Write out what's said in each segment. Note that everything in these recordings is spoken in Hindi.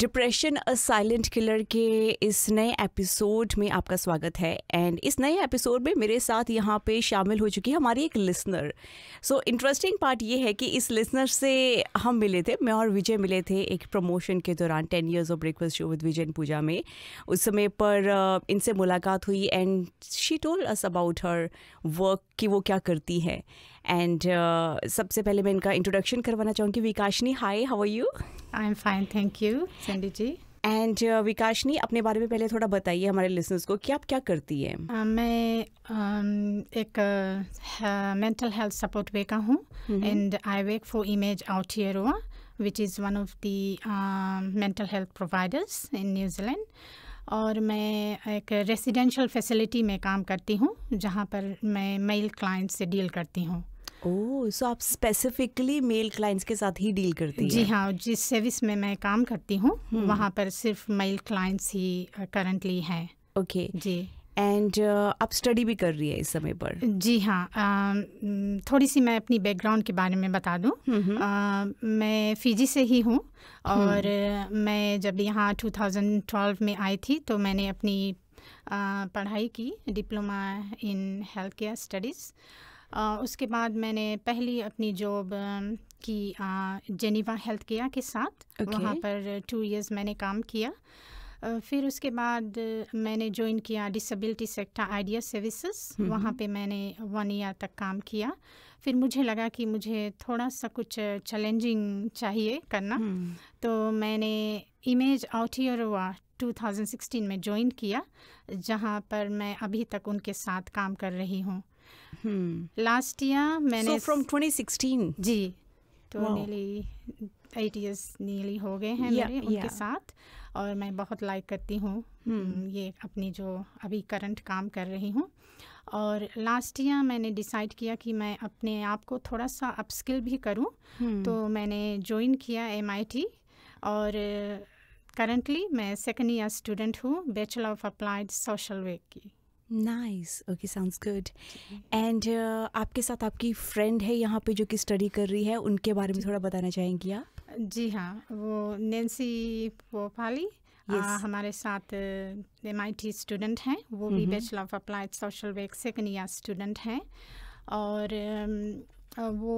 डिप्रेशन अ साइलेंट किलर के इस नए एपिसोड में आपका स्वागत है एंड इस नए एपिसोड में मेरे साथ यहाँ पे शामिल हो चुकी है हमारी एक लिसनर सो इंटरेस्टिंग पार्ट ये है कि इस लिसनर से हम मिले थे मैं और विजय मिले थे एक प्रमोशन के दौरान ten years of breakfast show with Vijay Pooja में उस समय पर इनसे मुलाकात हुई and she told us about her work कि वो क्या करती हैं एंड uh, सबसे पहले मैं इनका इंट्रोडक्शन करवाना चाहूँगी Vikashni hi how are you I am fine thank you Sandy ji and uh, Vikashni अपने बारे में पहले थोड़ा बताइए हमारे लिसनर्स को कि आप क्या करती हैं uh, मैं um, एक मेंटल हेल्थ सपोर्ट वेका हूँ and I work for Emerge Aotearoa हुआ which is one of the mental health providers in New Zealand और मैं एक रेसिडेंशियल फैसिलिटी में काम करती हूँ जहाँ पर मैं मेल क्लाइंट से डील करती हूँ ओह सो आप स्पेसिफिकली मेल क्लाइंट्स के साथ ही डील करती हैं जी हाँ जिस सर्विस में मैं काम करती हूँ हम्म। वहाँ पर सिर्फ मेल क्लाइंट्स ही करंटली हैं ओके जी एंड आप स्टडी भी कर रही है इस समय पर जी हाँ थोड़ी सी मैं अपनी बैकग्राउंड के बारे में बता दूँ मैं फिजी से ही हूँ और हम्म। मैं जब यहाँ 2012 में आई थी तो मैंने अपनी पढ़ाई की diploma in health care studies उसके बाद मैंने पहली अपनी जॉब की जेनीवा हेल्थ केयर के साथ okay. वहाँ पर टू इयर्स मैंने काम किया फिर उसके बाद मैंने ज्वाइन किया डिसेबिलिटी सेक्टर आइडिया सर्विसेज वहाँ हम्म। पे मैंने वन ईयर तक काम किया फिर मुझे लगा कि मुझे थोड़ा सा कुछ चैलेंजिंग चाहिए करना हम्म। तो मैंने इमेज आउट ईयर हुआ 2016 में ज्वाइन किया जहाँ पर मैं अभी तक उनके साथ काम कर रही हूँ लास्ट हम्म। ईयर मैंने फ्रॉम सिक्सटीन जी तो नीली एट ईयर्स नीली हो गए हैं yeah, मेरे उनके साथ और मैं बहुत लाइक करती हूँ hmm. ये अपनी जो अभी करंट काम कर रही हूँ और लास्ट ईयर मैंने डिसाइड किया कि मैं अपने आप को थोड़ा सा अपस्किल भी करूँ hmm. तो मैंने ज्वाइन किया एम और करंटली मैं सेकेंड ईयर स्टूडेंट हूँ bachelor of applied social work की nice okay sounds good and आपके साथ आपकी फ्रेंड है यहाँ पे जो कि स्टडी कर रही है उनके बारे में थोड़ा बताना चाहेंगी आप जी हाँ वो नेंसी पोपाली yes. हमारे साथ एम uh, स्टूडेंट हैं वो भी bachelor of applied social work second year student हैं और um, वो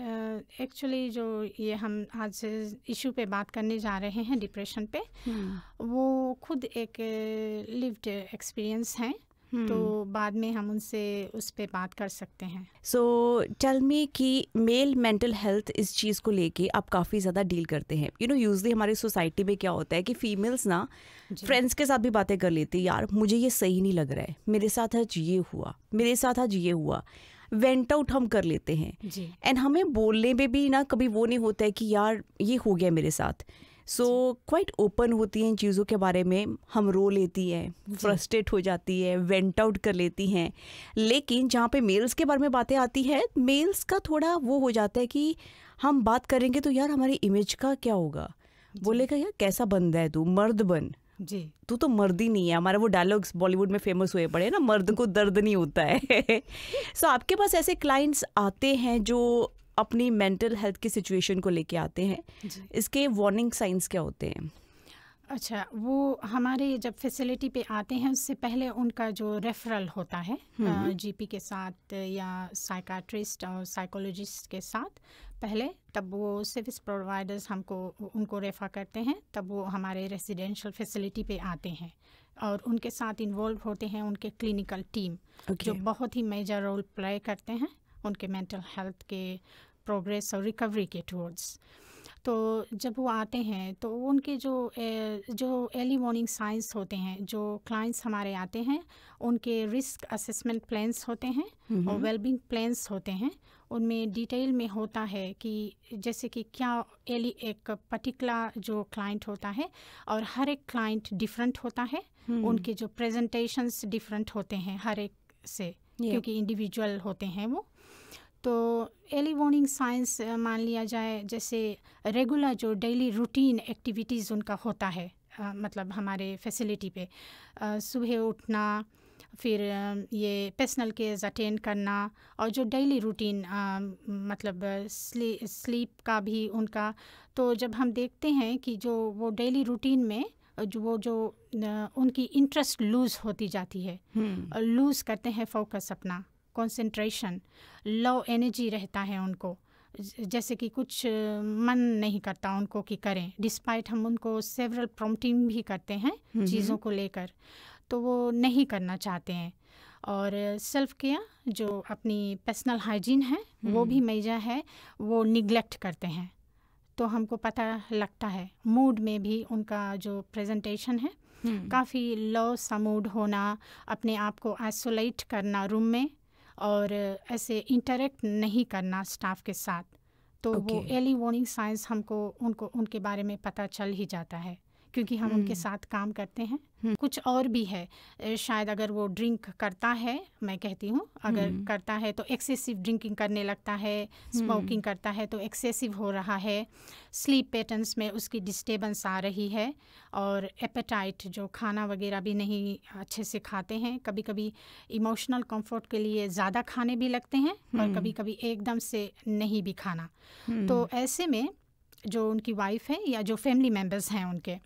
एक्चुअली जो ये हम आज इशू पे बात करने जा रहे हैं डिप्रेशन पे हम्म। वो खुद एक लिव्ड एक्सपीरियंस हैं तो बाद में हम उनसे उस पर बात कर सकते हैं सो टेल मी कि मेल मेंटल हेल्थ इस चीज़ को लेके आप काफ़ी ज़्यादा डील करते हैं यू नो यूजली हमारी सोसाइटी में क्या होता है कि फीमेल्स ना फ्रेंड्स के साथ भी बातें कर लेती यार मुझे ये सही नहीं लग रहा है मेरे साथ आज ये हुआ मेरे साथ आज ये हुआ वेंट आउट हम कर लेते हैं एंड हमें बोलने में भी ना कभी वो नहीं होता है कि यार ये हो गया मेरे साथ सो क्वाइट ओपन होती हैं इन चीज़ों के बारे में हम रो लेती हैं फ्रस्ट्रेट हो जाती है वेंट आउट कर लेती हैं लेकिन जहाँ पे मेल्स के बारे में बातें आती है मेल्स का थोड़ा वो हो जाता है कि हम बात करेंगे तो यार हमारी इमेज का क्या होगा बोलेगा यार कैसा बंदा है तू मर्द बन जी तू तो मर्द ही नहीं है हमारा वो डायलॉग्स बॉलीवुड में फेमस हुए पड़े ना मर्द को दर्द नहीं होता है सो so, आपके पास ऐसे क्लाइंट्स आते हैं जो अपनी मेंटल हेल्थ की सिचुएशन को लेके आते हैं इसके वार्निंग साइंस क्या होते हैं अच्छा वो हमारे जब फैसिलिटी पे आते हैं उससे पहले उनका जो रेफरल होता है जीपी हम्म, हम्म। के साथ या साइकाट्रिस्ट और साइकोलॉजिस्ट के साथ पहले तब वो सर्विस प्रोवाइडर्स हमको उनको रेफ़र करते हैं तब वो हमारे रेजिडेंशियल फैसिलिटी पे आते हैं और उनके साथ इन्वॉल्व होते हैं उनके क्लिनिकल टीम okay. जो बहुत ही मेजर रोल प्ले करते हैं उनके मेंटल हेल्थ के प्रोग्रेस और रिकवरी के टूवर्ड्स तो जब वो आते हैं तो उनके जो ए, जो अर्ली मॉर्निंग साइंस होते हैं जो क्लाइंट्स हमारे आते हैं उनके रिस्क असेसमेंट प्लान्स होते हैं हम्म, और वेलबिंग हम्म। प्लान्स होते हैं उनमें डिटेल में होता है कि जैसे कि क्या एली एक पर्टिकुलर जो क्लाइंट होता है और हर एक क्लाइंट डिफरेंट होता है हम्म। उनके जो प्रेजेंटेशंस डिफरेंट होते हैं हर एक से क्योंकि इंडिविजुअल होते हैं वो तो एली वार्निंग साइंस मान लिया जाए जैसे रेगुलर जो डेली रूटीन एक्टिविटीज़ उनका होता है आ, मतलब हमारे फैसिलिटी पे सुबह उठना फिर ये पर्सनल केस अटेंड करना और जो डेली रूटीन मतलब स्ली स्लीप का भी उनका तो जब हम देखते हैं कि जो वो डेली रूटीन में जो वो जो उनकी इंटरेस्ट लूज़ होती जाती है लूज़ हम्म। करते हैं फोकस अपना कंसंट्रेशन लो एनर्जी रहता है उनको जैसे कि कुछ मन नहीं करता उनको कि करें डिस्पाइट हम उनको सेवरल प्रोमटीन भी करते हैं चीज़ों को लेकर तो वो नहीं करना चाहते हैं और सेल्फ केयर जो अपनी पर्सनल हाइजीन है वो भी मेजर हम्म। है वो निगलेक्ट करते हैं तो हमको पता लगता है मूड में भी उनका जो प्रेजेंटेशन है हम्म। काफ़ी लो सा मूड होना अपने आप को आइसोलेट करना रूम में और ऐसे इंटरेक्ट नहीं करना स्टाफ के साथ तो okay. वो एली वार्निंग साइंस हमको उनको उनके बारे में पता चल ही जाता है क्योंकि हम उनके हम्म। साथ काम करते हैं हम्म। कुछ और भी है शायद अगर वो ड्रिंक करता है मैं कहती हूँ अगर हम्म। करता है तो एक्सेसिव ड्रिंकिंग करने लगता है स्मोकिंग करता है तो एक्सेसिव हो रहा है स्लीप पैटर्न्स में उसकी डिस्टर्बेंस आ रही है और एपेटाइट जो खाना वगैरह भी नहीं अच्छे से खाते हैं कभी कभी इमोशनल कंफर्ट के लिए ज़्यादा खाने भी लगते हैं और कभी कभी एकदम से नहीं भी खाना तो ऐसे में जो उनकी वाइफ है या जो फैमिली मेम्बर्स हैं उनके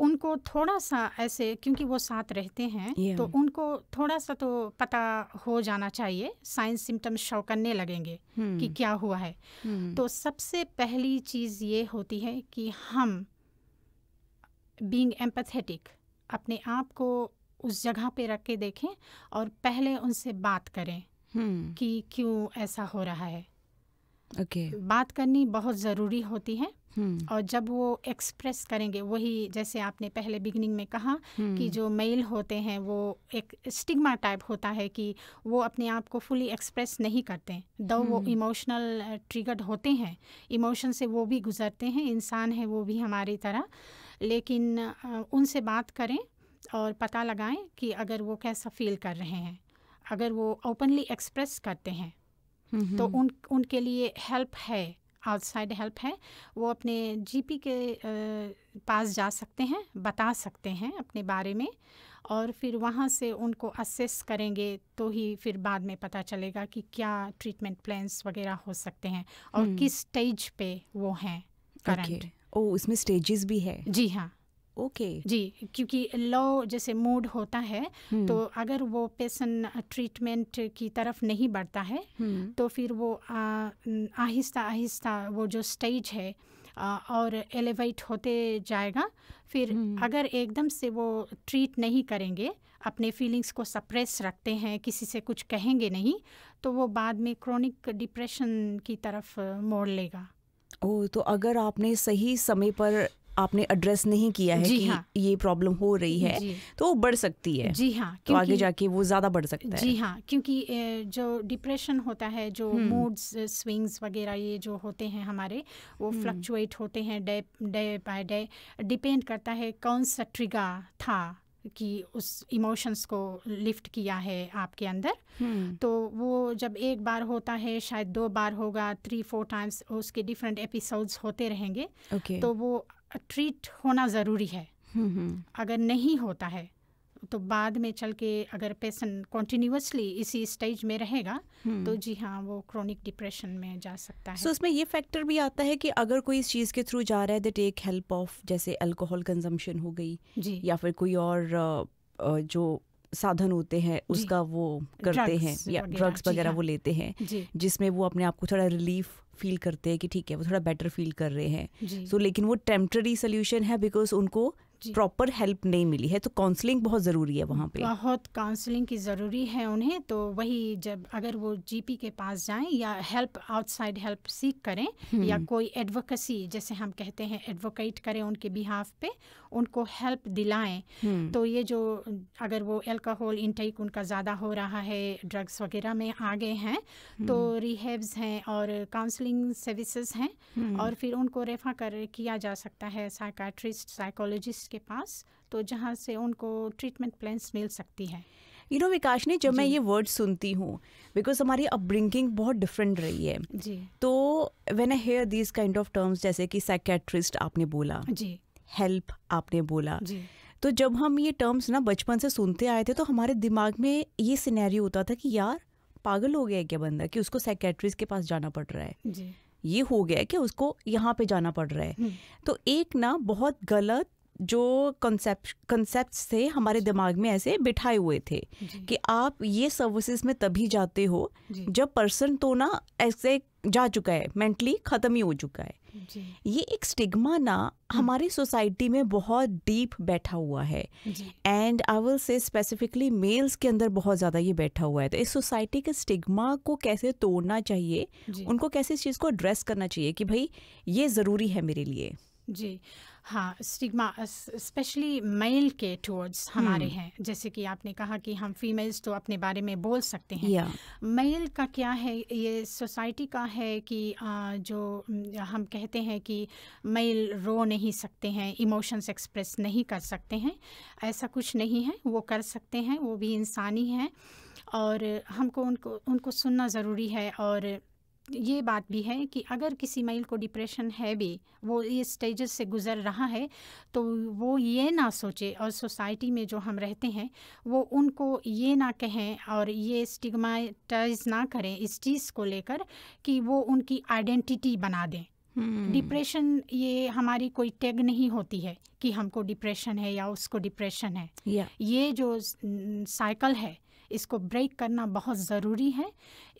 उनको थोड़ा सा ऐसे क्योंकि वो साथ रहते हैं yeah. तो उनको थोड़ा सा तो पता हो जाना चाहिए साइंस सिम्टम शो करने लगेंगे hmm. कि क्या हुआ है hmm. तो सबसे पहली चीज़ ये होती है कि हम बींग एम्पथेटिक अपने आप को उस जगह पे रख के देखें और पहले उनसे बात करें hmm. कि क्यों ऐसा हो रहा है okay. बात करनी बहुत ज़रूरी होती है हम्म। और जब वो एक्सप्रेस करेंगे वही जैसे आपने पहले बिगनिंग में कहा हम्म। कि जो मेल होते हैं वो एक स्टिग्मा टाइप होता है कि वो अपने आप को फुली एक्सप्रेस नहीं करते दो वो इमोशनल हम्म। ट्रिगर्ड होते हैं इमोशन से वो भी गुजरते हैं इंसान है वो भी हमारी तरह लेकिन उनसे बात करें और पता लगाएं कि अगर वो कैसा फील कर रहे हैं अगर वो ओपनली एक्सप्रेस करते हैं तो उन उनके लिए हेल्प है आउटसाइड हेल्प है वो अपने जीपी के पास जा सकते हैं बता सकते हैं अपने बारे में और फिर वहाँ से उनको असेस करेंगे तो ही फिर बाद में पता चलेगा कि क्या ट्रीटमेंट प्लान्स वगैरह हो सकते हैं और हम्म। किस स्टेज पे वो हैं करंट ओ इसमें स्टेजेस भी है जी हाँ ओके okay. जी क्योंकि लो जैसे मूड होता है हम्म। तो अगर वो पेशेंट ट्रीटमेंट की तरफ नहीं बढ़ता है हम्म। तो फिर वो आहिस्ता आहिस्ता वो जो स्टेज है आ, और एलिवेट होते जाएगा फिर हम्म। अगर एकदम से वो ट्रीट नहीं करेंगे अपने फीलिंग्स को सप्रेस रखते हैं किसी से कुछ कहेंगे नहीं तो वो बाद में क्रॉनिक डिप्रेशन की तरफ मोड़ लेगा ओ तो अगर आपने सही समय पर आपने एड्रेस नहीं किया है कि हाँ। ये प्रॉब्लम हो रही है तो वो बढ़ सकती है जी हाँ तो आगे जाके वो ज़्यादा बढ़ सकता है जी हाँ क्योंकि जो डिप्रेशन होता है जो मूड्स हम्म। स्विंग्स वगैरह ये जो होते हैं हमारे वो फ्लक्चुएट हम्म। होते हैं day day by day depend करता है कौन सा ट्रिगा था कि उस इमोशंस को लिफ्ट किया है आपके अंदर हम्म। तो वो जब एक बार होता है शायद दो बार होगा थ्री फोर टाइम्स उसके डिफरेंट एपिसोड्स होते रहेंगे okay. तो वो ट्रीट होना ज़रूरी है हम्म, हम्म। अगर नहीं होता है तो बाद में चल के अगर पेशेंट कॉन्टिन्यूसली इसी स्टेज में रहेगा हम्म। तो जी हाँ वो क्रॉनिक डिप्रेशन में जा सकता है सो so, उसमें ये फैक्टर भी आता है कि अगर कोई इस चीज़ के थ्रू जा रहा है दे टेक हेल्प ऑफ जैसे अल्कोहल कंजम्पशन हो गई जी या फिर कोई और जो साधन होते हैं उसका वो करते हैं या ड्रग्स वगैरह हाँ। वो लेते हैं जिसमें वो अपने आप को थोड़ा रिलीफ फील करते हैं कि ठीक है वो थोड़ा बेटर फील कर रहे हैं सो so, लेकिन वो टेम्प्ररी सोल्यूशन है बिकॉज उनको प्रॉपर हेल्प नहीं मिली है तो काउंसलिंग बहुत ज़रूरी है वहाँ पे बहुत काउंसलिंग की ज़रूरी है उन्हें तो वही जब अगर वो जीपी के पास जाएं या हेल्प आउटसाइड हेल्प सीख करें हम्म। या कोई एडवोकेसी जैसे हम कहते हैं एडवोकेट करें उनके बिहाफ पे उनको हेल्प दिलाएं हम्म। तो ये जो अगर वो एल्कोहल इनटेक उनका ज़्यादा हो रहा है ड्रग्स वगैरह में आगे हैं हम्म। तो रिहेब्स हैं और काउंसलिंग सर्विसेज हैं और फिर उनको रेफर कर किया जा सकता है साइकाट्रिस्ट साइकोलॉजिस्ट के पास तो जहाँ से उनको ट्रीटमेंट प्लान्स मिल सकती है यू नो विकास ने जब मैं ये वर्ड सुनती हूँ बिकॉज हमारी अपब्रिंकिंग बहुत डिफरेंट रही है जी तो when I hear these kind of terms जैसे कि साइकेट्रिस्ट आपने बोला जी हेल्प आपने बोला जी तो जब हम ये टर्म्स ना बचपन से सुनते आए थे तो हमारे दिमाग में ये सिनेरियो होता था कि यार पागल हो गया क्या बंदा कि उसको सेक्रेटरीज के पास जाना पड़ रहा है जी ये हो गया कि उसको यहाँ पे जाना पड़ रहा है हम्म। तो एक ना बहुत गलत जो कंसेप्ट थे हमारे दिमाग में ऐसे बिठाए हुए थे कि आप ये सर्विसेज में तभी जाते हो जब पर्सन तो ना ऐसे जा चुका है मेंटली ख़त्म ही हो चुका है ये एक स्टिग्मा ना हम्म। हमारी सोसाइटी में बहुत डीप बैठा हुआ है and I will say specifically males के अंदर बहुत ज़्यादा ये बैठा हुआ है तो इस सोसाइटी के स्टिग्मा को कैसे तोड़ना चाहिए उनको कैसे इस चीज़ को एड्रेस करना चाहिए कि भाई ये ज़रूरी है मेरे लिए जी हाँ स्टिग्मा स्पेशली मेल के टूवर्ड्स हमारे hmm. हैं जैसे कि आपने कहा कि हम फीमेल्स तो अपने बारे में बोल सकते हैं मेल का क्या है ये सोसाइटी का है कि जो हम कहते हैं कि मेल रो नहीं सकते हैं इमोशंस एक्सप्रेस नहीं कर सकते हैं ऐसा कुछ नहीं है वो कर सकते हैं वो भी इंसानी हैं और हमको उनको उनको सुनना ज़रूरी है और ये बात भी है कि अगर किसी मेल को डिप्रेशन है भी वो ये स्टेजेस से गुज़र रहा है तो वो ये ना सोचे और सोसाइटी में जो हम रहते हैं वो उनको ये ना कहें और ये स्टिग्माटाइज ना करें इस चीज़ को लेकर कि वो उनकी आइडेंटिटी बना दें डिप्रेशन हम्म। hmm. ये हमारी कोई टैग नहीं होती है कि हमको डिप्रेशन है या उसको डिप्रेशन है yeah. ये जो साइकिल है इसको ब्रेक करना बहुत ज़रूरी है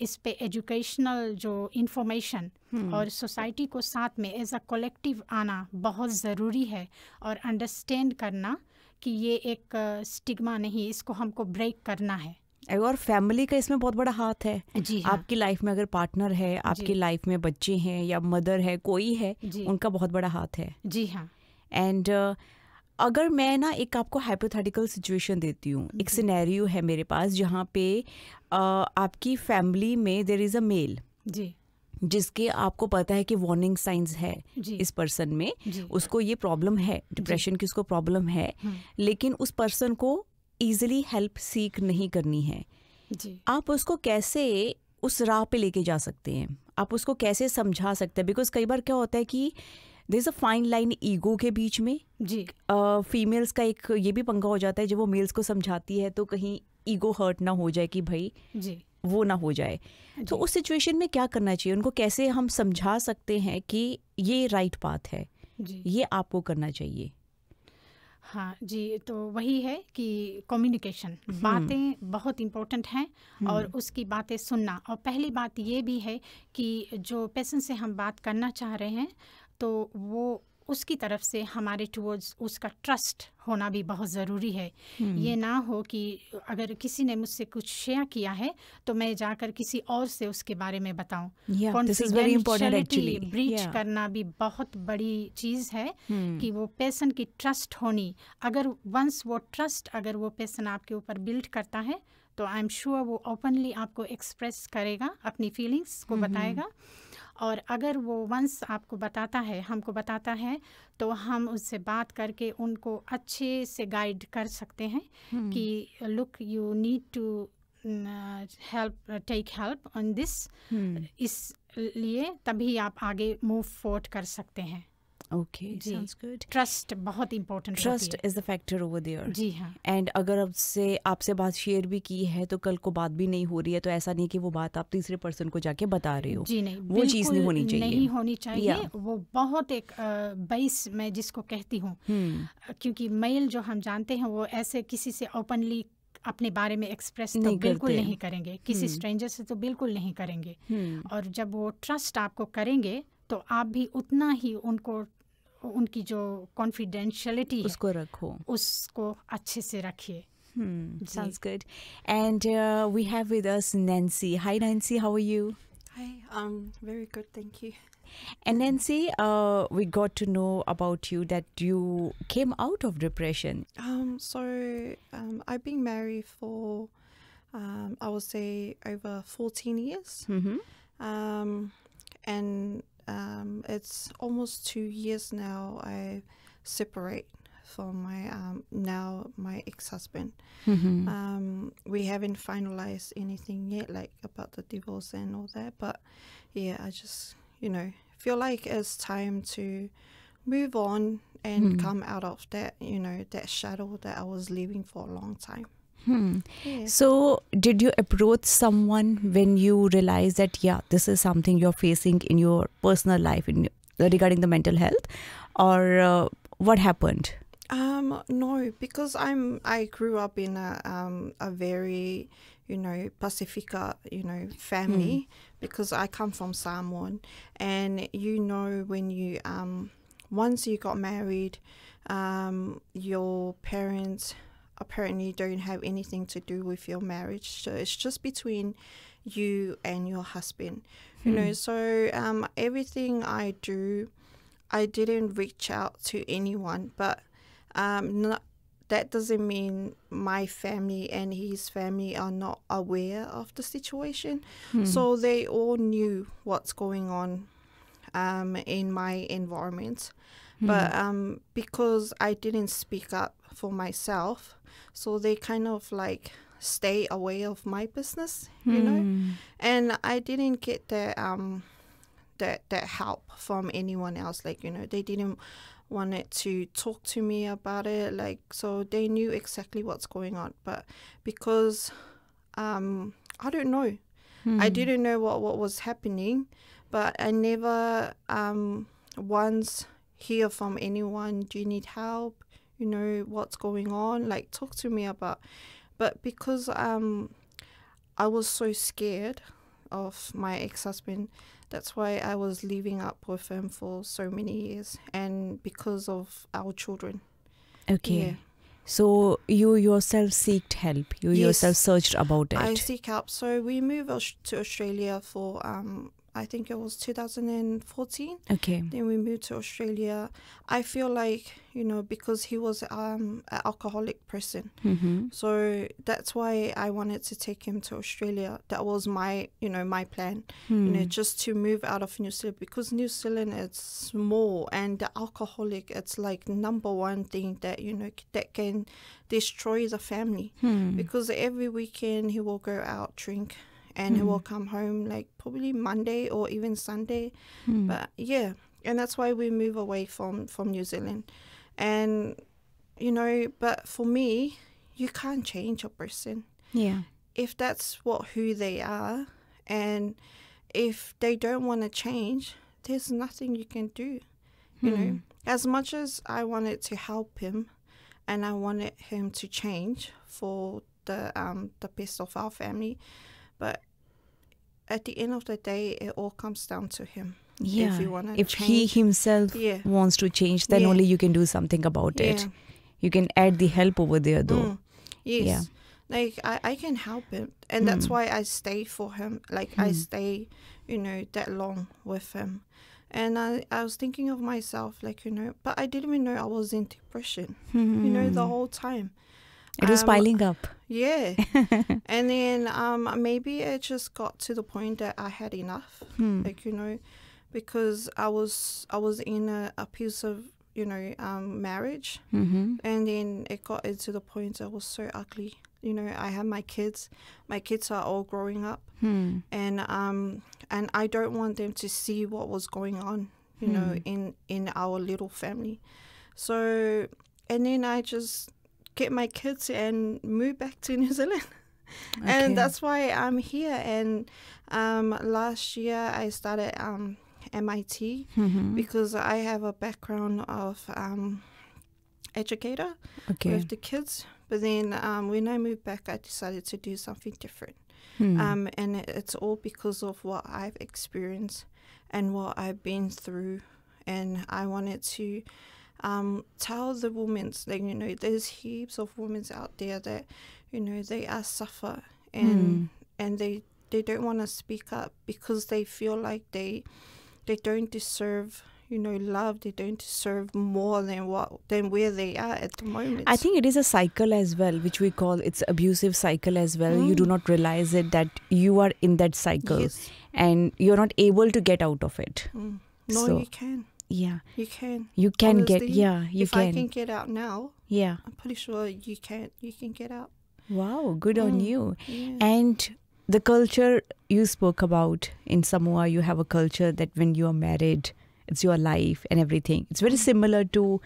इस पे एजुकेशनल जो इंफॉर्मेशन हम्म। और सोसाइटी को साथ में एज अ कलेक्टिव आना बहुत ज़रूरी है और अंडरस्टैंड करना कि ये एक स्टिग्मा नहीं इसको हमको ब्रेक करना है और फैमिली का इसमें बहुत बड़ा हाथ है जी हाँ। आपकी लाइफ में अगर पार्टनर है आपकी लाइफ में बच्चे हैं या मदर है कोई है उनका बहुत बड़ा हाथ है जी हाँ एंड uh, अगर मैं ना एक आपको हाइपोथेटिकल सिचुएशन देती हूँ एक सिनेरियो है मेरे पास जहाँ पे आ, आपकी फैमिली में देर इज़ अ मेल जी जिसके आपको पता है कि वार्निंग साइंस है इस पर्सन में उसको ये प्रॉब्लम है डिप्रेशन की उसको प्रॉब्लम है हम्म। लेकिन उस पर्सन को ईजिली हेल्प सीख नहीं करनी है जी। आप उसको कैसे उस राह पे लेके जा सकते हैं आप उसको कैसे समझा सकते हैं बिकॉज कई बार क्या होता है कि there is a fine line ego के बीच में जी फीमेल्स uh, का एक ये भी पंखा हो जाता है जब वो मेल्स को समझाती है तो कहीं ईगो हर्ट ना हो जाए कि भाई जी वो ना हो जाए तो उस सिचुएशन में क्या करना चाहिए उनको कैसे हम समझा सकते हैं कि ये राइट बात है जी ये आपको करना चाहिए हाँ जी तो वही है कि कम्युनिकेशन हम्म। बातें बहुत इम्पोर्टेंट हैं हम्म। और उसकी बातें सुनना और पहली बात ये भी है कि जो पेशेंट से हम बात करना चाह रहे हैं तो वो उसकी तरफ से हमारे टूवर्ड्स उसका ट्रस्ट होना भी बहुत ज़रूरी है हम्म। ये ना हो कि अगर किसी ने मुझसे कुछ शेयर किया है तो मैं जाकर किसी और से उसके बारे में बताऊँ कॉन्फिडेंशियलिटी ब्रीच करना भी बहुत बड़ी चीज़ है हम्म। कि वो पैसन की ट्रस्ट होनी अगर वंस वो ट्रस्ट अगर वो पैसन आपके ऊपर बिल्ड करता है तो आई एम श्योर वो ओपनली आपको एक्सप्रेस करेगा अपनी फीलिंग्स को hmm. बताएगा और अगर वो वंस आपको बताता है हमको बताता है तो हम उससे बात करके उनको अच्छे से गाइड कर सकते हैं हम्म। कि look you need to help take help on this इसलिए तभी आप आगे मूव फोर्ट कर सकते हैं ओके गुड ट्रस्ट बहुत important trust is the factor over जी हाँ एंड अगर आपसे आपसे बात शेयर भी की है तो कल को बात भी नहीं हो रही है तो ऐसा नहीं कि वो बात आप तीसरे पर्सन को जाके बता रहे हो जी नहीं वो चीज़ नहीं होनी चाहिए नहीं होनी चाहिए yeah. वो बहुत एक बईस मैं जिसको कहती हूँ हम्म। क्योंकि मेल जो हम जानते हैं वो ऐसे किसी से ओपनली अपने बारे में एक्सप्रेस तो बिल्कुल नहीं करेंगे किसी स्ट्रेंजर हम्म। से तो बिल्कुल नहीं करेंगे हम्म। और जब वो ट्रस्ट आपको करेंगे तो आप भी उतना ही उनको उनकी जो कॉन्फिडेंशलिटी उसको रखो उसको अच्छे से रखिए hmm, sounds good. And uh, we have with us Nancy. Hi, Nancy. How are you? Hi. Um. Very good. Thank you. And Nancy, uh, we got to know about you that you came out of depression. Um. So, um, I've been married for, um, I would say over fourteen years. Mm-hmm. Um, and um, it's almost two years now I separate from my um, now my ex-husband. Mm-hmm. Um, we haven't finalized anything yet, like about the divorce and all that. But yeah, I just you know feel like it's time to move on and mm-hmm. come out of that you know that shadow that I was living for a long time. Hmm. So, did you approach someone when you realized that, yeah, this is something you're facing in your personal life in regarding the mental health, or uh, what happened? Um, no, because I'm I grew up in a um, a very you know Pacifica you know family hmm. because I come from Samoan, and you know when you um once you got married, um, your parents apparently don't have anything to do with your marriage. So it's just between you and your husband. Hmm. You know, hmm. so um, everything I do, I didn't reach out to anyone, but um, not, that doesn't mean my family and his family are not aware of the situation. Hmm. So they all knew what's going on um, in my environment. Hmm. But um, because I didn't speak up, for myself so they kind of like stay away of my business you mm. know hmm. and i didn't get that um that that help from anyone else like you know they didn't wanted to talk to me about it like so they knew exactly what's going on but because um i don't know mm. i hmm. didn't know what what was happening but i never um once hear from anyone do you need help you know what's going on like talk to me about but because um i was so scared of my ex-husband that's why i was living up with him for so many years and because of our children okay yeah. So you yourself seeked help. You yes, yourself searched about it. I seek help. So we moved to Australia for um, I think it was 2014. Okay. Then we moved to Australia. I feel like, you know, because he was um, an alcoholic person. Mm -hmm. So that's why I wanted to take him to Australia. That was my, you know, my plan, mm. you know, hmm. just to move out of New Zealand because New Zealand is small and the alcoholic, it's like number one thing that, you know, that can destroy the family mm. because every weekend he will go out, drink and he will hmm. come home like probably Monday or even Sunday. Hmm. But yeah, and that's why we move away from from New Zealand, and you know. But for me, you can't change a person. Yeah. If that's what who they are, and if they don't want to change, there's nothing you can do. You mm. know, hmm. as much as I wanted to help him, and I wanted him to change for the um the best of our family, but at the end of the day, it all comes down to him. Yeah. If, if he himself yeah. wants to change, then yeah. only you can do something about yeah. it. You can add the help over there, though. Mm. Yes. Yeah. Like I, I can help him, and mm. that's why I stay for him. Like mm. I stay, you know, that long with him. And I, I was thinking of myself, like, you know, but I didn't even know I was in depression, you know, the hmm. whole time. It was um, piling up. Yeah. and then um, maybe it just got to the point that I had enough. Hmm. Like, you know, because I was I was in a, a piece of you know um, marriage, mm -hmm. and then it got into the point I was so ugly. You know, I have my kids. My kids are all growing up, hmm. and um, and I don't want them to see what was going on. You hmm. know, in in our little family. So, and then I just get my kids and move back to New Zealand. Okay. And that's why I'm here. And um, last year I started um, MIT mm-hmm. because I have a background of um, educator okay. with the kids. But then um, when I moved back, I decided to do something different. Mm. Um, and it's all because of what I've experienced and what I've been through. And I wanted to um, tell the women that you know there's heaps of women out there that you know they are suffer and mm. and they they don't want to speak up because they feel like they they don't deserve you know love they don't deserve more than what than where they are at the moment i think it is a cycle as well which we call it's abusive cycle as well mm. you do hmm. not realize it that you are in that cycle yes. and you're not able to get out of it mm. no so. you can yeah. You can. You can Honestly, get yeah, you if can. If I can get out now. Yeah. I'm pretty sure you can you can get out. Wow, good on you. Yeah. And the culture you spoke about in Samoa, you have a culture that when you are married, it's your life and everything. It's very mm. similar to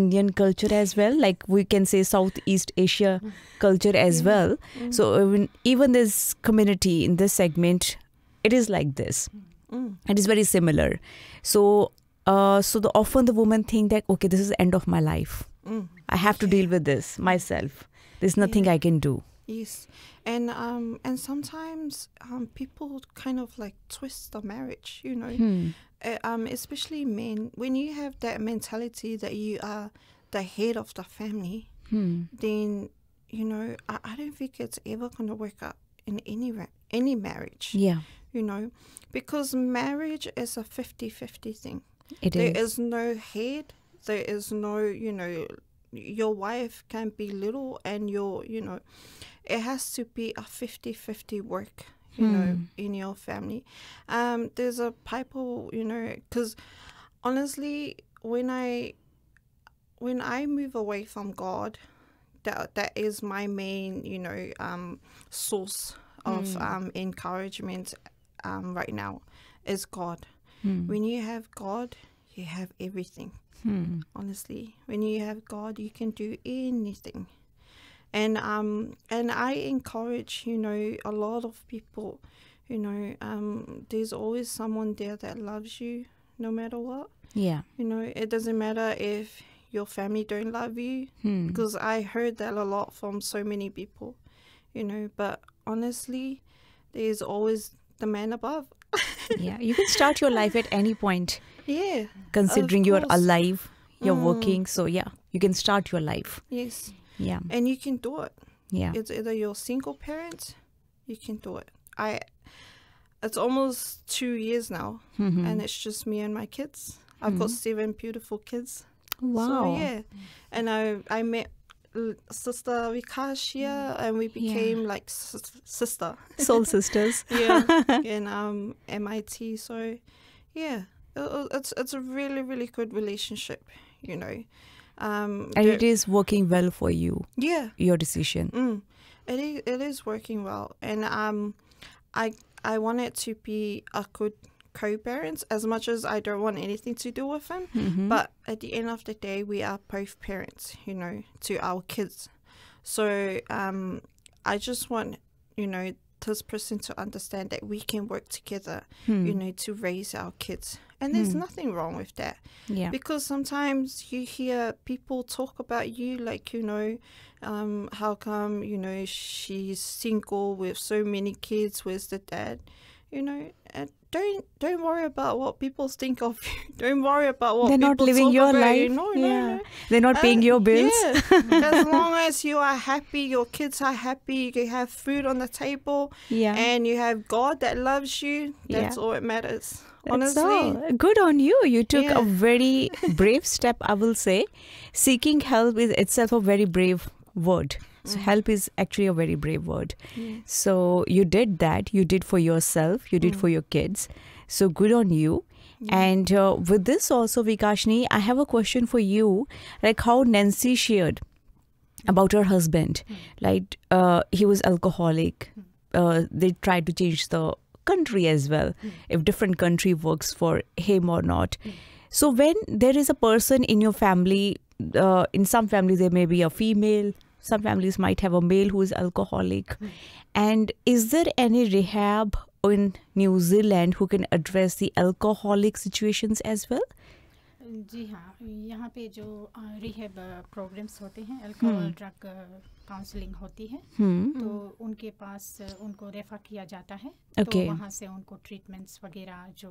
Indian culture as well, like we can say Southeast Asia culture as yeah. well. Mm. So even, even this community in this segment, it is like this. Mm. It is very similar. So uh, so the, often the women think that okay this is the end of my life mm. i have to yeah. deal with this myself there's nothing yeah. i can do yes and um and sometimes um people kind of like twist the marriage you know hmm. uh, um especially men when you have that mentality that you are the head of the family hmm. then you know I, I don't think it's ever going to work out in any any marriage yeah you know because marriage is a 50-50 thing it there is. is no head. There is no, you know, your wife can be little and your, you know, it has to be a 50-50 work, you hmm. know, in your family. Um, there's a people, you know, because honestly, when I when I move away from God, that that is my main, you know, um, source of mm. um, encouragement um, right now is God. Mm. When you have God, you have everything. Mm. Honestly, when you have God, you can do anything. And um and I encourage you know a lot of people, you know um there's always someone there that loves you no matter what. Yeah. You know it doesn't matter if your family don't love you hmm. because I heard that a lot from so many people, you know. But honestly, there's always the man above yeah, you can start your life at any point. Yeah. Considering you are alive, you're mm. working, so yeah, you can start your life. Yes. Yeah. And you can do it. Yeah. It's either you're single parent, you can do it. I it's almost 2 years now mm -hmm. and it's just me and my kids. I've got mm-hmm. seven beautiful kids. Wow. So, yeah. And I I met sister Vikashia, mm. and we became yeah. like sister, soul sisters. yeah, in um, MIT. So, yeah, it, it's it's a really really good relationship, you know. Um, and it is working well for you. Yeah, your decision. Mm, it is it is working well, and um, I I want it to be a good co-parents as much as I don't want anything to do with them. Mm-hmm. But at the end of the day, we are both parents, you know, to our kids. So um, I just want, you know, this person to understand that we can work together, hmm. you know, to raise our kids. And there's hmm. nothing wrong with that. Yeah. Because sometimes you hear people talk about you, like, you know, um, how come, you know, she's single with so many kids, where's the dad? You know, and don't don't worry about what people think of you. Don't worry about what they're not living your life. No, yeah. no, no. They're not paying uh, your bills. Yeah. as long as you are happy, your kids are happy, you have food on the table, yeah. and you have God that loves you, that's yeah. all it matters. That's honestly. All. Good on you. You took yeah. a very brave step, I will say. Seeking help is itself a very brave word. So mm. help is actually a very brave word. Yes. So you did that. You did for yourself. You did mm. for your kids. So good on you. Yeah. And uh, with this also, Vikashni, I have a question for you. Like how Nancy shared about her husband. Mm. Like uh, he was alcoholic. Mm. Uh, they tried to change the country as well. Mm. If different country works for him or not. Mm. So when there is a person in your family, uh, in some family there may be a female some families might have a male who is alcoholic. Mm. And is there any rehab in New Zealand who can address the alcoholic situations as well? जी हाँ यहाँ पे जो रिहेब प्रोग्राम्स होते हैं अल्कोहल ड्रग काउंसलिंग होती है हम्म, तो हम्म। उनके पास उनको रेफर किया जाता है तो okay. तो वहाँ से उनको ट्रीटमेंट्स वगैरह जो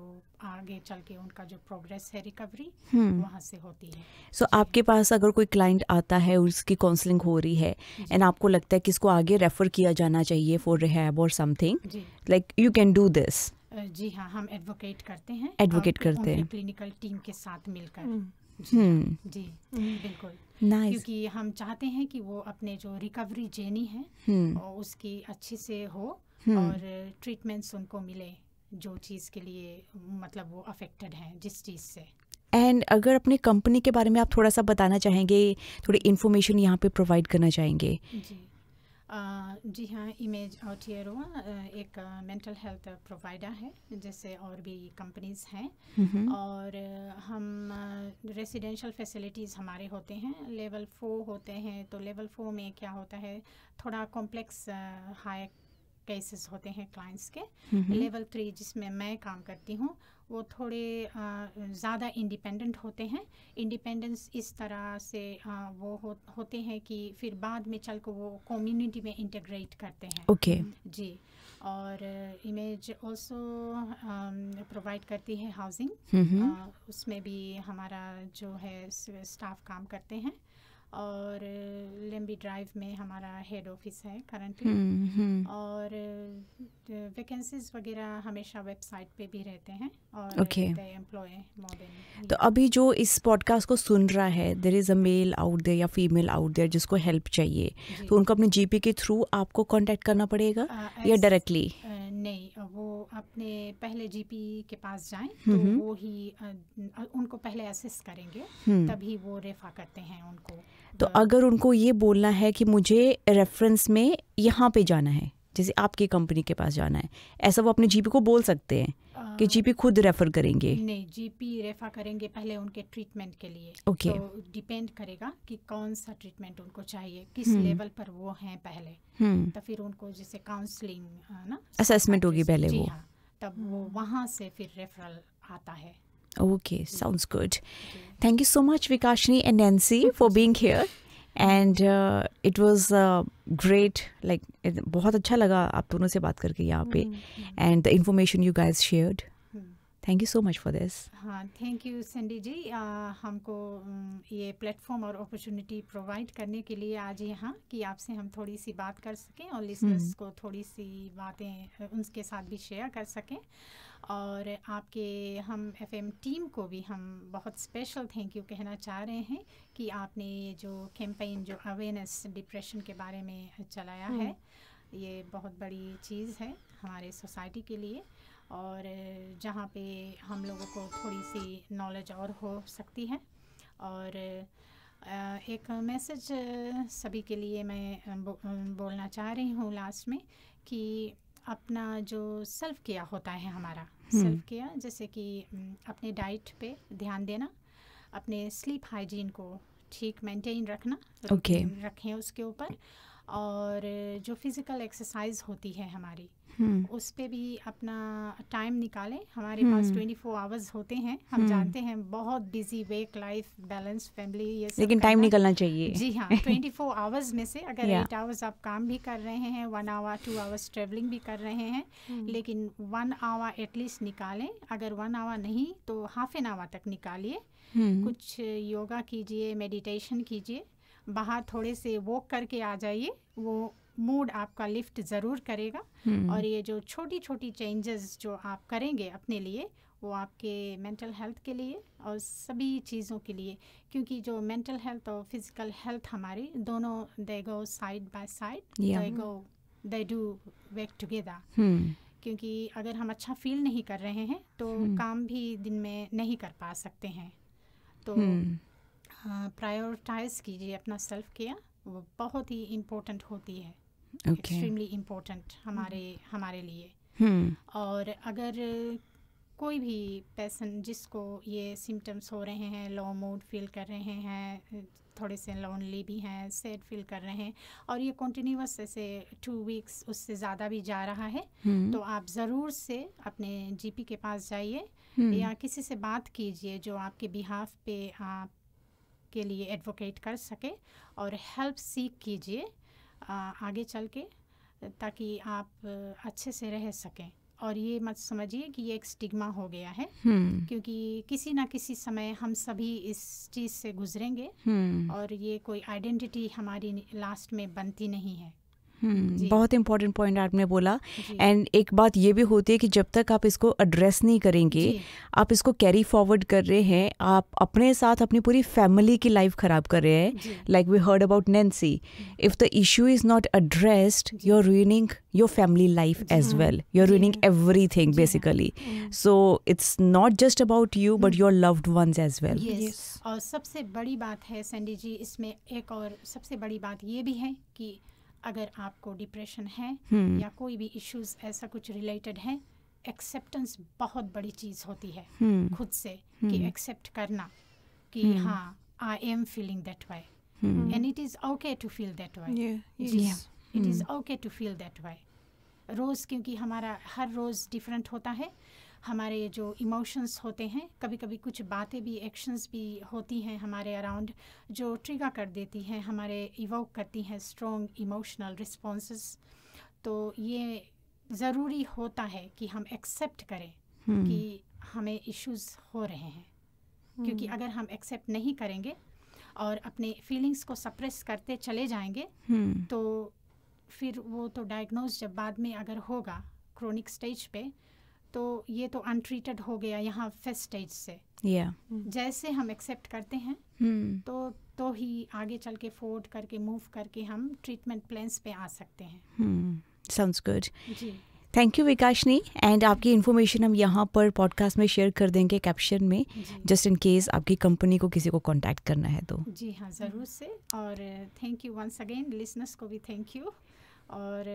आगे चल के उनका जो प्रोग्रेस है रिकवरी हम्म। वहाँ से होती है सो so, आपके पास अगर कोई क्लाइंट आता है उसकी काउंसलिंग हो रही है एंड आपको लगता है कि इसको आगे रेफर किया जाना चाहिए फॉर रिहेब और something like you can do this जी हाँ हम एडवोकेट करते हैं एडवोकेट करते हैं क्लिनिकल टीम के साथ मिलकर हम्म। जी, हम्म। जी हम्म। बिल्कुल nice. क्योंकि हम चाहते हैं कि वो अपने जो रिकवरी जेनी है उसकी अच्छे से हो और ट्रीटमेंट्स उनको मिले जो चीज़ के लिए मतलब वो अफेक्टेड हैं जिस चीज़ से एंड अगर अपने कंपनी के बारे में आप थोड़ा सा बताना चाहेंगे थोड़ी इन्फॉर्मेशन यहाँ पे प्रोवाइड करना चाहेंगे जी जी हाँ इमेज आउटियरों एक मेंटल हेल्थ प्रोवाइडर है जैसे और भी कंपनीज हैं और हम रेसिडेंशियल फैसिलिटीज़ हमारे होते हैं लेवल फोर होते हैं तो लेवल फोर में क्या होता है थोड़ा कॉम्प्लेक्स हाई केसेस होते हैं क्लाइंट्स के लेवल थ्री जिसमें मैं काम करती हूँ वो थोड़े ज़्यादा इंडिपेंडेंट होते हैं इंडिपेंडेंस इस तरह से आ, वो हो, होते हैं कि फिर बाद में चल को वो कम्युनिटी में इंटेग्रेट करते हैं ओके okay. जी और इमेज ऑल्सो प्रोवाइड करती है हाउसिंग उसमें भी हमारा जो है स्टाफ काम करते हैं और लेम्बी ड्राइव में हमारा हेड ऑफिस है करंटली hmm, और वैकेंसीज वगैरह हमेशा वेबसाइट पे भी रहते हैं और ओके okay. तो अभी जो इस पॉडकास्ट को सुन रहा है there is a male out there या फीमेल आउट देयर जिसको हेल्प चाहिए तो उनको अपने जीपी के थ्रू आपको कांटेक्ट करना पड़ेगा uh, या डायरेक्टली नहीं वो अपने पहले जीपी के पास जाएं तो वो ही उनको पहले असिस्ट करेंगे हम्म। तभी वो रेफा करते हैं उनको तो अगर उनको ये बोलना है कि मुझे रेफरेंस में यहाँ पे जाना है जैसे आपकी कंपनी के पास जाना है ऐसा वो अपने जीपी को बोल सकते हैं कि जीपी खुद रेफर करेंगे नहीं जीपी रेफर करेंगे पहले उनके ट्रीटमेंट के लिए ओके okay. तो डिपेंड करेगा कि कौन सा ट्रीटमेंट उनको चाहिए किस लेवल हम्म। पर वो हैं पहले हम्म। तो फिर उनको जैसे काउंसलिंग ना असेसमेंट होगी पहले वो हाँ, तब वो हम्म। वहाँ से फिर रेफरल आता है okay sounds good thank you so much Vikashni and Nancy, for being here and it was great like बहुत अच्छा लगा आप दोनों से बात करके यहाँ पे and the information you guys shared thank you so much for this हाँ थैंक यू संडी जी आ, हमको ये प्लेटफॉर्म और अपॉर्चुनिटी प्रोवाइड करने के लिए आज यहाँ कि आपसे हम थोड़ी सी बात कर सकें और लिसनर्स हम्म। को थोड़ी सी बातें उनके साथ भी शेयर कर सकें और आपके हम एफएम टीम को भी हम बहुत स्पेशल थैंक यू कहना चाह रहे हैं कि आपने ये जो कैंपेन जो अवेयरनेस डिप्रेशन के बारे में चलाया है हम्म। ये बहुत बड़ी चीज़ है हमारे सोसाइटी के लिए और जहाँ पे हम लोगों को थोड़ी सी नॉलेज और हो सकती है और एक मैसेज सभी के लिए मैं बोलना चाह रही हूँ लास्ट में कि अपना जो सेल्फ केयर होता है हमारा सेल्फ हम्म। केयर जैसे कि अपने डाइट पे ध्यान देना अपने स्लीप हाइजीन को ठीक मेंटेन रखना okay. रखें उसके ऊपर और जो फिज़िकल एक्सरसाइज होती है हमारी हम्म। उस पर भी अपना टाइम निकालें हमारे पास ट्वेंटी फोर आवर्स होते हैं हम हम्म। जानते हैं बहुत busy work life balance family ये लेकिन टाइम निकलना चाहिए जी हाँ ट्वेंटी फोर आवर्स में से अगर एट आवर्स आप काम भी कर रहे हैं one hour two hours travelling भी कर रहे हैं हम्म। लेकिन वन आवर एटलीस्ट निकालें अगर वन आवर नहीं तो हाफ एन आवर तक निकालिए कुछ योगा कीजिए मेडिटेशन कीजिए बाहर थोड़े से वॉक करके आ जाइए वो मूड आपका लिफ्ट ज़रूर करेगा हम्म। और ये जो छोटी छोटी चेंजेस जो आप करेंगे अपने लिए वो आपके मेंटल हेल्थ के लिए और सभी चीज़ों के लिए क्योंकि जो मेंटल हेल्थ और फिज़िकल हेल्थ हमारी दोनों they go side by side they go they do work together क्योंकि अगर हम अच्छा फील नहीं कर रहे हैं तो हम्म। काम भी दिन में नहीं कर पा सकते हैं तो प्रायोरिटाइज़ हम्म। हाँ, कीजिए अपना सेल्फ केयर वो बहुत ही इम्पोर्टेंट होती है एक्सट्रीमली okay. इम्पोर्टेंट हमारे हमारे लिए hmm. और अगर कोई भी पेशेंट जिसको ये सिम्टम्स हो रहे हैं लो मूड फील कर रहे हैं थोड़े से लोनली भी हैं सैड फील कर रहे हैं और ये कंटिन्यूस ऐसे टू वीक्स उससे ज़्यादा भी जा रहा है hmm. तो आप ज़रूर से अपने जीपी के पास जाइए hmm. या किसी से बात कीजिए जो आपके बिहाफ पे आप के लिए एडवोकेट कर सके और हेल्प सीख कीजिए आगे चल के ताकि आप अच्छे से रह सकें और ये मत समझिए कि ये एक स्टिग्मा हो गया है हम्म। क्योंकि किसी ना किसी समय हम सभी इस चीज़ से गुजरेंगे हम्म। और ये कोई आइडेंटिटी हमारी लास्ट में बनती नहीं है हम्म, बहुत इम्पोर्टेंट पॉइंट आपने बोला एंड एक बात ये भी होती है कि जब तक आप इसको एड्रेस नहीं करेंगे आप इसको कैरी फॉरवर्ड कर रहे हैं आप अपने साथ अपनी पूरी फैमिली की लाइफ ख़राब कर रहे हैं like we heard about Nancy if the issue is not addressed you are ruining your family life as well you are ruining everything basically so it's not just about you but your loved ones as well और सबसे बड़ी बात है सैंडी जी इसमें एक और सबसे बड़ी बात ये भी है कि अगर आपको डिप्रेशन है hmm. या कोई भी इश्यूज ऐसा कुछ रिलेटेड है एक्सेप्टेंस बहुत बड़ी चीज़ होती है hmm. खुद से hmm. कि एक्सेप्ट हम्म। करना कि हाँ I am feeling that way and it is okay to feel that way it is okay to feel that way रोज़ क्योंकि हमारा हर रोज़ डिफरेंट होता है हमारे जो इमोशंस होते हैं कभी कभी कुछ बातें भी एक्शंस भी होती हैं हमारे अराउंड जो ट्रिगा कर देती हैं हमारे इवोक करती हैं स्ट्रॉन्ग इमोशनल रिस्पॉन्स तो ये ज़रूरी होता है कि हम एक्सेप्ट करें hmm. कि हमें इश्यूज हो रहे हैं hmm. क्योंकि हम्म। अगर हम एक्सेप्ट नहीं करेंगे और अपने फीलिंग्स को सप्रेस करते चले जाएंगे hmm. तो फिर वो तो डायग्नोज जब बाद में अगर होगा क्रोनिक स्टेज पे तो ये तो अनट्रीटेड हो गया यहाँ फर्स्ट स्टेज से yeah. Hmm. जैसे हम एक्सेप्ट करते हैं hmm. तो तो ही आगे चल के फोर्ड करके मूव करके हम ट्रीटमेंट प्लान्स पे आ सकते हैं sounds hmm. Good ji thank you Vikashni and आपकी इन्फॉर्मेशन हम यहाँ पर पॉडकास्ट में शेयर कर देंगे कैप्शन में जस्ट इन केस आपकी कंपनी को किसी को कांटेक्ट करना है तो जी हाँ ज़रूर से और thank you once again listeners को भी थैंक यू और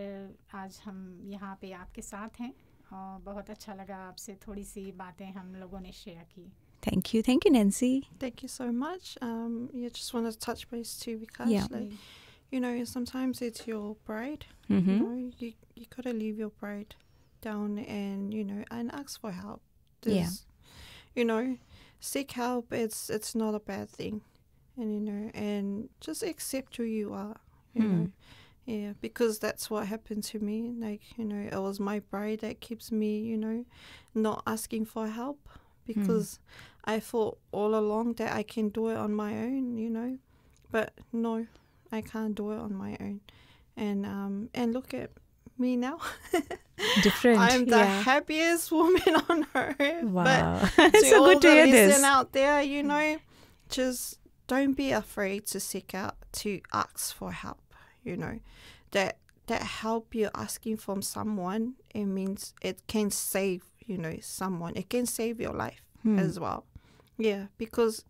आज हम यहाँ पे आपके साथ हैं हाँ बहुत अच्छा लगा आपसे थोड़ी सी बातें हम लोगों ने शेयर की Thank you. Thank you, Nancy. Thank you so much. Um, yeah, just want to touch base too because, yeah. like, you know, sometimes it's your pride. Mm-hmm. You know, you, you got to leave your pride down and, you know, and ask for help. yeah. You know, seek help. It's it's not a bad thing. And, you know, and just accept who you are, you mm. know yeah because that's what happened to me like you know it was my pride that keeps me you know not asking for help hmm. because mm. i thought all along that i can do it on my own you know but no i can't do it on my own and um and look at me now different i'm the yeah. happiest woman on earth wow but it's so good to the hear this out there you know just don't be afraid to seek out to ask for help you know that that help you asking from someone it means it can save you know someone it can save your life hmm. as well yeah because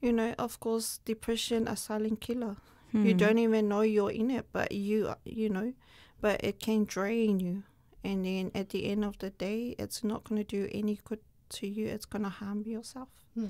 you know of course depression a silent killer hmm. you don't even know you're in it but you you know but it can drain you and then at the end of the day it's not going to do any good to you it's going to harm yourself hmm.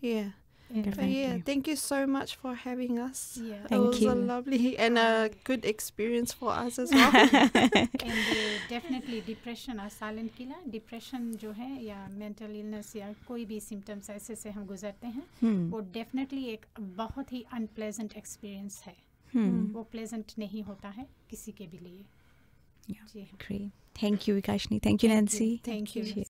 yeah Thank yeah, you. thank you so much for having us. Yeah, thank it was you. a lovely and a good experience for us as well. and uh, definitely depression a silent killer. Depression जो है या mental illness या कोई भी symptoms ऐसे से हम गुजरते हैं hmm. वो definitely एक बहुत ही unpleasant experience है hmm. hmm. वो pleasant नहीं होता है किसी के भी लिए yeah. Ji Great. Thank you, Vikashni. Thank you, Nancy. Thank you. Thank you.